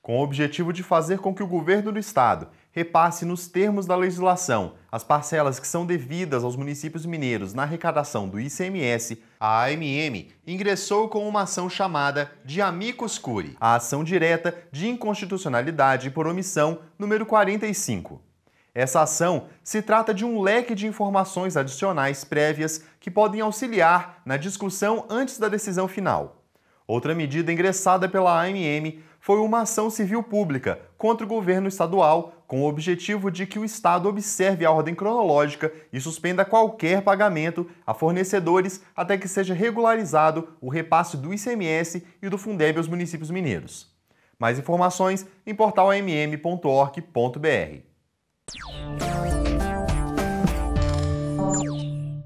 com o objetivo de fazer com que o governo do estado repasse nos termos da legislação as parcelas que são devidas aos municípios mineiros na arrecadação do ICMS, a AMM ingressou com uma ação chamada de amicus curiae, a ação direta de inconstitucionalidade por omissão número 45. Essa ação se trata de um leque de informações adicionais prévias que podem auxiliar na discussão antes da decisão final. Outra medida ingressada pela AMM foi uma ação civil pública contra o governo estadual, com o objetivo de que o Estado observe a ordem cronológica e suspenda qualquer pagamento a fornecedores até que seja regularizado o repasse do ICMS e do Fundeb aos municípios mineiros. Mais informações em portalamm.org.br.